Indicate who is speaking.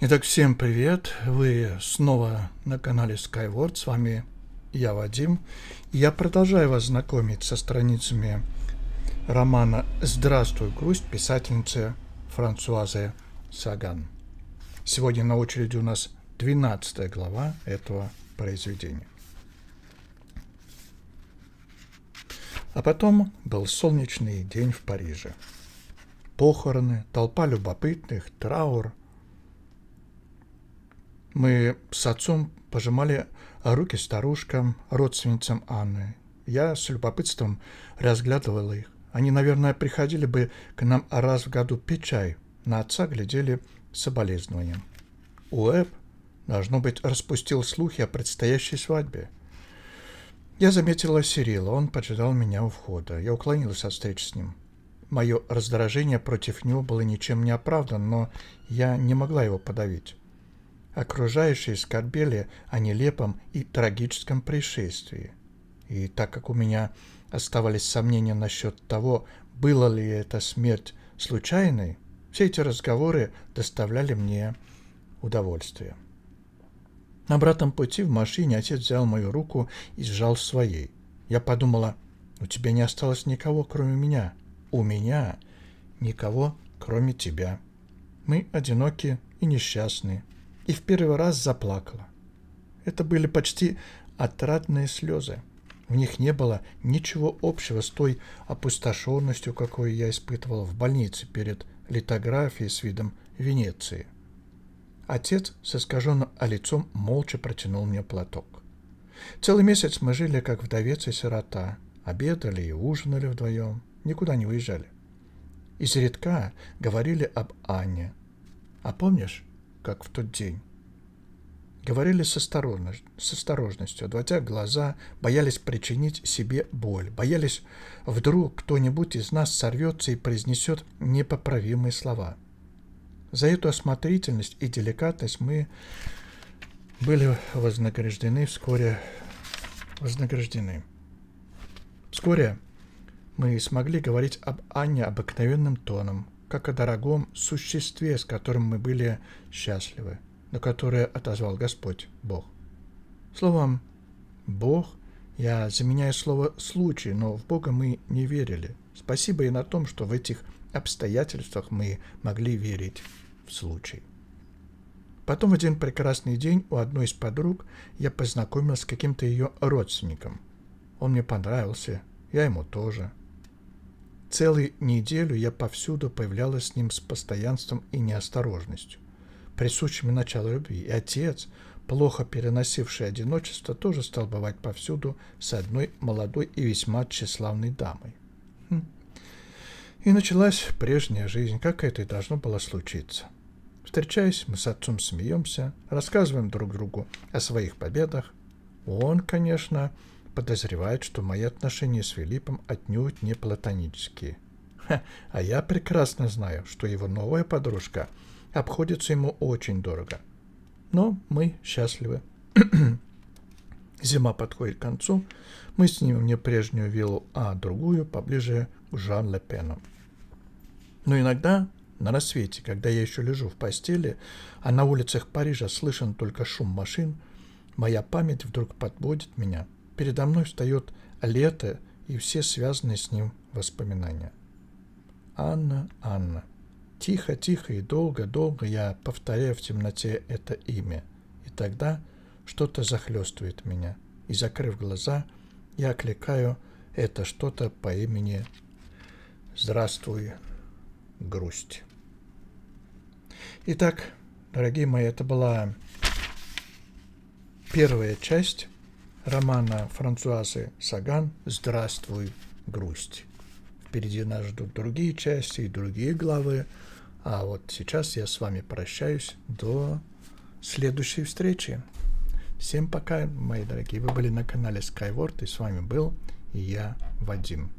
Speaker 1: Итак, всем привет! Вы снова на канале Skyward, с вами я, Вадим. Я продолжаю вас знакомить со страницами романа «Здравствуй, грусть» писательницы Франсуазы Саган. Сегодня на очереди у нас 12 глава этого произведения. А потом был солнечный день в Париже. Похороны, толпа любопытных, траур – мы с отцом пожимали руки старушкам, родственницам Анны. Я с любопытством разглядывала их. Они, наверное, приходили бы к нам раз в году пить чай. На отца глядели с соболезнованием. Уэб, должно быть, распустил слухи о предстоящей свадьбе. Я заметила Сирила, он поджидал меня у входа. Я уклонилась от встречи с ним. Мое раздражение против него было ничем не оправдано, но я не могла его подавить окружающие скорбели о нелепом и трагическом происшествии. И так как у меня оставались сомнения насчет того, было ли эта смерть случайной, все эти разговоры доставляли мне удовольствие. На обратном пути в машине отец взял мою руку и сжал своей. Я подумала, у тебя не осталось никого, кроме меня. У меня никого, кроме тебя. Мы одиноки и несчастны, и в первый раз заплакала. Это были почти отрадные слезы. В них не было ничего общего с той опустошенностью, какую я испытывал в больнице перед литографией с видом Венеции. Отец с искаженным лицом молча протянул мне платок. Целый месяц мы жили как вдовец и сирота, обедали и ужинали вдвоем, никуда не уезжали. Изредка говорили об Анне. «А помнишь, как в тот день. Говорили с, осторожно, с осторожностью, отводя глаза, боялись причинить себе боль, боялись, вдруг кто-нибудь из нас сорвется и произнесет непоправимые слова. За эту осмотрительность и деликатность мы были вознаграждены вскоре вознаграждены. Вскоре мы смогли говорить об Анне обыкновенным тоном – как о дорогом существе, с которым мы были счастливы, на которое отозвал Господь Бог. Словом «Бог» я заменяю слово «случай», но в Бога мы не верили. Спасибо и на том, что в этих обстоятельствах мы могли верить в случай. Потом в один прекрасный день у одной из подруг я познакомился с каким-то ее родственником. Он мне понравился, я ему тоже – Целую неделю я повсюду появлялась с ним с постоянством и неосторожностью, присущими началу любви, и отец, плохо переносивший одиночество, тоже стал бывать повсюду с одной молодой и весьма тщеславной дамой. Хм. И началась прежняя жизнь, как это и должно было случиться. Встречаясь, мы с отцом смеемся, рассказываем друг другу о своих победах. Он, конечно, подозревает, что мои отношения с Филиппом отнюдь не платонические. Ха, а я прекрасно знаю, что его новая подружка обходится ему очень дорого. Но мы счастливы. Зима подходит к концу. Мы снимем не прежнюю виллу, а другую, поближе к Жан-Лепену. Но иногда на рассвете, когда я еще лежу в постели, а на улицах Парижа слышен только шум машин, моя память вдруг подводит меня – Передо мной встает лето и все связанные с ним воспоминания. Анна, Анна. Тихо, тихо и долго, долго я повторяю в темноте это имя. И тогда что-то захлестывает меня. И, закрыв глаза, я окликаю это что-то по имени «Здравствуй, грусть». Итак, дорогие мои, это была первая часть романа Франсуазы Саган «Здравствуй, грусть». Впереди нас ждут другие части и другие главы. А вот сейчас я с вами прощаюсь до следующей встречи. Всем пока, мои дорогие. Вы были на канале Skyward, и с вами был я, Вадим.